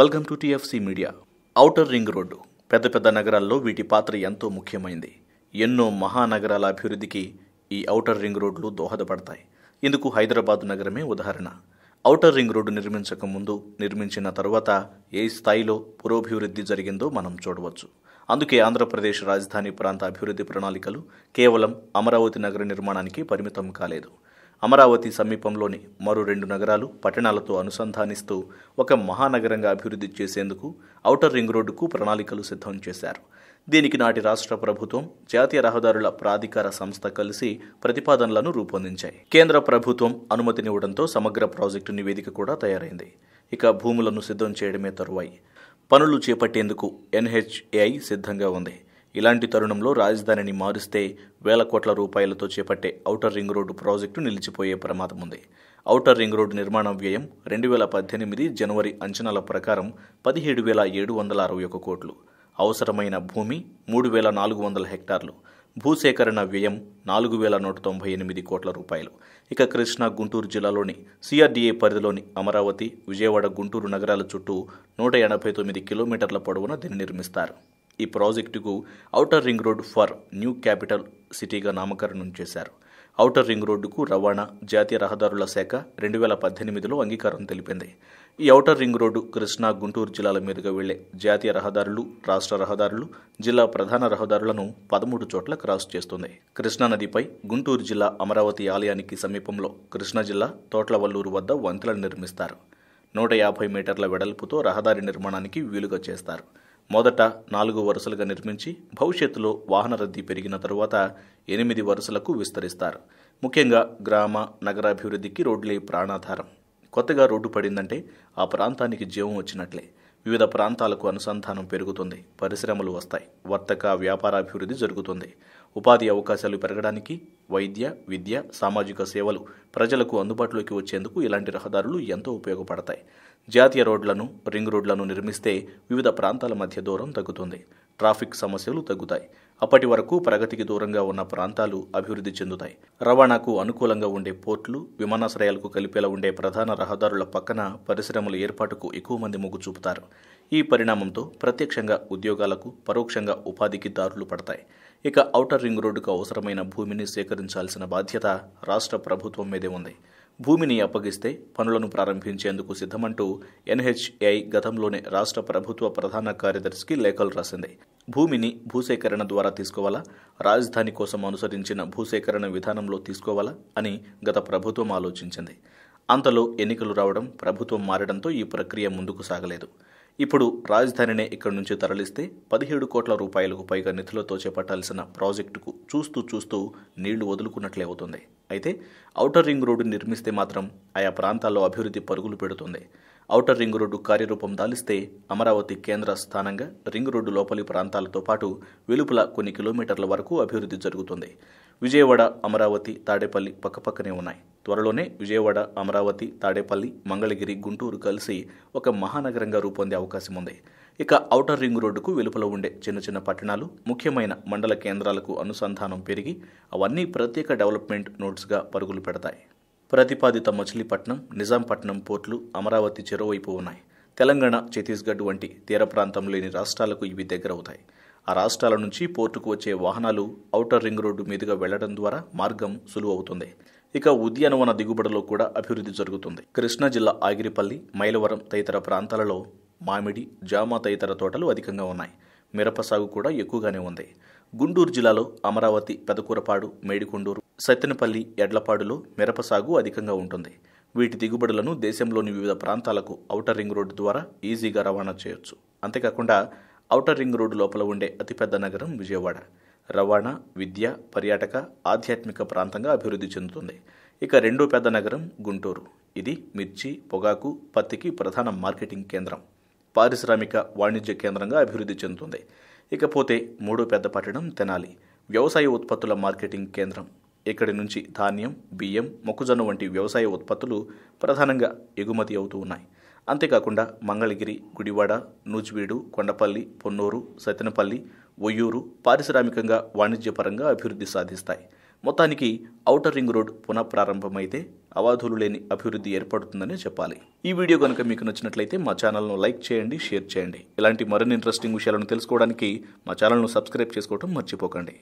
welcome to TFC media outer ring road పెద్ద పెద్ద నగరాల్లో వీటి పాత్ర ఎంతో ముఖ్యమైంది ఎన్నో మహానగరాల అభివృద్ధికి ఈ ఔటర్ రింగ్ రోడ్లు దోహదపడతాయి ఇందుకు హైదరాబాద్ నగరమే ఉదాహరణ ఔటర్ రింగ్ రోడ్డు నిర్మించక ముందు నిర్మించిన తరువాత ఏ స్థాయిలో పురోభివృద్ధి జరిగిందో మనం చూడవచ్చు అందుకే ఆంధ్రప్రదేశ్ రాజధాని ప్రాంత అభివృద్ధి ప్రణాళికలు కేవలం అమరావతి నగర నిర్మాణానికి పరిమితం కాలేదు అమరావతి సమీపంలోని మరో రెండు నగరాలు పట్టణాలతో అనుసంధానిస్తూ ఒక మహానగరంగా అభివృద్ధి చేసేందుకు ఔటర్ రింగ్ రోడ్డుకు ప్రణాళికలు సిద్ధం చేశారు దీనికి నాటి రాష్ట్ర ప్రభుత్వం జాతీయ రహదారుల ప్రాధికార సంస్థ కలిసి ప్రతిపాదనలను రూపొందించాయి కేంద్ర ప్రభుత్వం అనుమతినివ్వడంతో సమగ్ర ప్రాజెక్టు నివేదిక కూడా తయారైంది ఇక భూములను సిద్ధం చేయడమే తరువాయి పనులు చేపట్టేందుకు ఎన్హెచ్ఏఐ సిద్ధంగా ఉంది ఇలాంటి తరుణంలో రాజధానిని మారిస్తే వేల కోట్ల రూపాయలతో చేపట్టే ఔటర్ రింగ్ రోడ్డు ప్రాజెక్టు నిలిచిపోయే ప్రమాదం ఉంది ఔటర్ రింగ్ రోడ్డు నిర్మాణ వ్యయం రెండు వేల పద్దెనిమిది జనవరి అంచనాల ప్రకారం పదిహేడు వేల ఏడు వందల అరవై ఒక కోట్లు అవసరమైన భూమి మూడు వేల నాలుగు వందల హెక్టార్లు భూసేకరణ వ్యయం నాలుగు వేల నూట తొంభై ఎనిమిది కోట్ల రూపాయలు ఇక కృష్ణా గుంటూరు జిల్లాలోని సిఆర్డీఏ పరిధిలోని అమరావతి విజయవాడ గుంటూరు నగరాల చుట్టూ నూట ఎనభై తొమ్మిది కిలోమీటర్ల పొడవున దీన్ని నిర్మిస్తారు ఈ ప్రాజెక్టుకు outer ring road for new capital సిటీగా నామకరణం చేశారు ఔటర్ రింగ్ రోడ్డుకు రవాణా జాతీయ రహదారుల శాఖ రెండు వేల పద్దెనిమిదిలో అంగీకారం తెలిపింది ఈ outer ring road Krishna Guntur జిల్లాల మీదుగా వెళ్లే జాతీయ రహదారులు రాష్ట్ర రహదారులు జిల్లా ప్రధాన రహదారులను పదమూడు చోట్ల క్రాస్ చేస్తుంది కృష్ణా నదిపై గుంటూరు జిల్లా అమరావతి ఆలయానికి సమీపంలో కృష్ణా జిల్లా తోట్లవల్లూరు వద్ద వంతెలను నిర్మిస్తారు నూట యాభై మీటర్ల వెడల్పుతో రహదారి నిర్మాణానికి వీలుగా చేస్తారు మొదట నాలుగు వరుసలుగా నిర్మించి భవిష్యత్తులో వాహన రద్దీ పెరిగిన తరువాత ఎనిమిది వరుసలకు విస్తరిస్తారు ముఖ్యంగా గ్రామ నగరాభివృద్ధికి రోడ్లే ప్రాణాధారం కొత్తగా రోడ్డు పడిందంటే ఆ ప్రాంతానికి జీవం వచ్చినట్లే వివిధ ప్రాంతాలకు అనుసంధానం పెరుగుతుంది పరిశ్రమలు వస్తాయి వర్తక వ్యాపారాభివృద్ధి జరుగుతుంది ఉపాధి అవకాశాలు పెరగడానికి వైద్య విద్య సామాజిక సేవలు ప్రజలకు అందుబాటులోకి వచ్చేందుకు ఇలాంటి రహదారులు ఎంతో ఉపయోగపడతాయి జాతీయ రోడ్లను రింగ్ రోడ్లను నిర్మిస్తే వివిధ ప్రాంతాల మధ్య దూరం తగ్గుతుంది ట్రాఫిక్ సమస్యలు తగ్గుతాయి అప్పటి వరకు ప్రగతికి దూరంగా ఉన్న ప్రాంతాలు అభివృద్ధి చెందుతాయి రవాణాకు అనుకూలంగా ఉండే పోర్ట్లు విమానాశ్రయాలకు కలిపేలా ఉండే ప్రధాన రహదారుల పక్కన పరిశ్రమల ఏర్పాటుకు ఎక్కువ మంది మొగ్గు చూపుతారు ఈ పరిణామంతో ప్రత్యక్షంగా ఉద్యోగాలకు పరోక్షంగా ఉపాధికి దారులు పడతాయి ఇక ఔటర్ రింగ్ రోడ్డుకు అవసరమైన భూమిని సేకరించాల్సిన బాధ్యత రాష్ట్ర ప్రభుత్వం మీదే ఉంది భూమిని అప్పగిస్తే పనులను ప్రారంభించేందుకు సిద్ధమంటూ ఎన్హెచ్ఏఐ గతంలోనే రాష్ట్ర ప్రభుత్వ ప్రధాన కార్యదర్శికి లేఖలు రాసింది భూమిని భూసేకరణ ద్వారా తీసుకోవాలా రాజధాని కోసం అనుసరించిన భూసేకరణ విధానంలో తీసుకోవాలా అని గత ప్రభుత్వం ఆలోచించింది అంతలో ఎన్నికలు రావడం ప్రభుత్వం మారడంతో ఈ ప్రక్రియ ముందుకు సాగలేదు ఇప్పుడు రాజధానినే ఇక్కడి నుంచి తరలిస్తే పదిహేడు కోట్ల రూపాయలకు పైగా నిధులతో చేపట్టాల్సిన ప్రాజెక్టుకు చూస్తూ చూస్తూ నీళ్లు వదులుకున్నట్లే అవుతుంది అయితే ఔటర్ రింగ్ రోడ్డు నిర్మిస్తే మాత్రం ఆయా ప్రాంతాల్లో అభివృద్ధి పరుగులు పెడుతుంది ఔటర్ రింగ్ రోడ్డు కార్యరూపం దాలిస్తే అమరావతి కేంద్ర స్థానంగా రింగ్ రోడ్డు లోపలి ప్రాంతాలతో పాటు వెలుపల కొన్ని కిలోమీటర్ల వరకు అభివృద్ధి జరుగుతుంది విజయవాడ అమరావతి తాడేపల్లి పక్కపక్కనే ఉన్నాయి త్వరలోనే విజయవాడ అమరావతి తాడేపల్లి మంగళగిరి గుంటూరు కలిసి ఒక మహానగరంగా రూపొందే అవకాశం ఉంది ఇక ఔటర్ రింగ్ రోడ్డుకు వెలుపల ఉండే చిన్న చిన్న పట్టణాలు ముఖ్యమైన మండల కేంద్రాలకు అనుసంధానం పెరిగి అవన్నీ ప్రత్యేక డెవలప్మెంట్ నోట్స్గా పరుగులు పెడతాయి ప్రతిపాదిత మచిలీపట్నం నిజాంపట్నం పోర్టులు అమరావతి చెరువైపు ఉన్నాయి తెలంగాణ ఛత్తీస్గఢ్ వంటి తీర ప్రాంతం లేని రాష్ట్రాలకు ఇవి దగ్గరవుతాయి ఆ రాష్ట్రాల నుంచి పోర్టుకు వచ్చే వాహనాలు ఔటర్ రింగ్ రోడ్డు మీదుగా వెళ్లడం ద్వారా మార్గం సులువవుతుంది ఇక ఉద్యానవన దిగుబడిలో కూడా అభివృద్ధి జరుగుతుంది కృష్ణా జిల్లా ఆగిరిపల్లి మైలవరం తదితర ప్రాంతాలలో మామిడి జామ తదితర తోటలు అధికంగా ఉన్నాయి మిరప సాగు కూడా ఎక్కువగానే ఉంది గుంటూరు జిల్లాలో అమరావతి పెదకూరపాడు మేడికొండూరు సత్తెనపల్లి ఎడ్లపాడులో మిరప సాగు అధికంగా ఉంటుంది వీటి దిగుబడులను దేశంలోని వివిధ ప్రాంతాలకు ఔటర్ రింగ్ రోడ్డు ద్వారా ఈజీగా రవాణా చేయొచ్చు అంతేకాకుండా ఔటర్ రింగ్ రోడ్డు లోపల ఉండే అతిపెద్ద నగరం విజయవాడ రవాణా విద్య పర్యాటక ఆధ్యాత్మిక ప్రాంతంగా అభివృద్ధి చెందుతుంది ఇక రెండో పెద్ద నగరం గుంటూరు ఇది మిర్చి పొగాకు పత్తికి ప్రధాన మార్కెటింగ్ కేంద్రం పారిశ్రామిక వాణిజ్య కేంద్రంగా అభివృద్ధి చెందుతుంది ఇకపోతే మూడో పెద్ద పట్టణం తెనాలి వ్యవసాయ ఉత్పత్తుల మార్కెటింగ్ కేంద్రం ఇక్కడి నుంచి ధాన్యం బియ్యం మొక్కజొన్న వంటి వ్యవసాయ ఉత్పత్తులు ప్రధానంగా ఎగుమతి అవుతూ ఉన్నాయి అంతేకాకుండా మంగళగిరి గుడివాడ నూజివీడు కొండపల్లి పొన్నూరు సతినపల్లి ఒయ్యూరు పారిశ్రామికంగా వాణిజ్యపరంగా అభివృద్ధి సాధిస్తాయి మొత్తానికి ఔటర్ రింగ్ రోడ్ పునఃప్రారంభమైతే అవాధులు లేని అభివృద్ధి ఏర్పడుతుందని చెప్పాలి ఈ వీడియో కనుక మీకు నచ్చినట్లయితే మా ఛానల్ను లైక్ చేయండి షేర్ చేయండి ఇలాంటి మరిన్ని ఇంట్రెస్టింగ్ విషయాలను తెలుసుకోవడానికి మా ఛానల్ను సబ్స్క్రైబ్ చేసుకోవటం మర్చిపోకండి